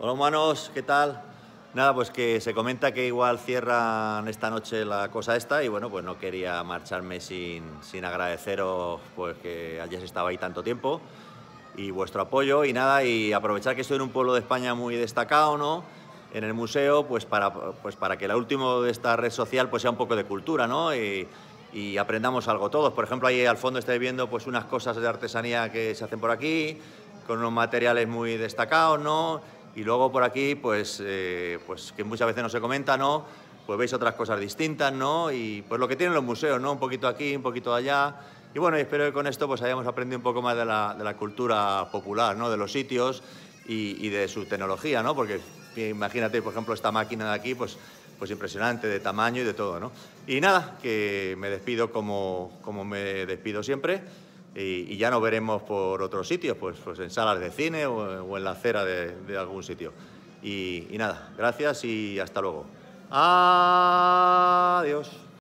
Hola humanos, ¿qué tal? Nada, pues que se comenta que igual cierran esta noche la cosa esta y bueno, pues no quería marcharme sin, sin agradeceros pues que hayáis estado ahí tanto tiempo y vuestro apoyo y nada, y aprovechar que estoy en un pueblo de España muy destacado, ¿no? En el museo, pues para, pues para que la último de esta red social pues sea un poco de cultura, ¿no? Y, y aprendamos algo todos. Por ejemplo, ahí al fondo estáis viendo pues unas cosas de artesanía que se hacen por aquí, con unos materiales muy destacados, ¿no? Y luego por aquí, pues, eh, pues que muchas veces no se comenta, ¿no? Pues veis otras cosas distintas, ¿no? Y pues lo que tienen los museos, ¿no? Un poquito aquí, un poquito allá. Y bueno, espero que con esto pues hayamos aprendido un poco más de la, cultura popular, ¿no? De los sitios y, de su tecnología, ¿no? Porque imagínate, por ejemplo, esta máquina de aquí, pues, pues impresionante de tamaño y de todo, ¿no? Y nada, que me despido como, como me despido siempre y, ya nos veremos por otros sitios, pues, pues, en salas de cine o, en la acera de, algún sitio. Y, y, nada, gracias y hasta luego. ¡Ah!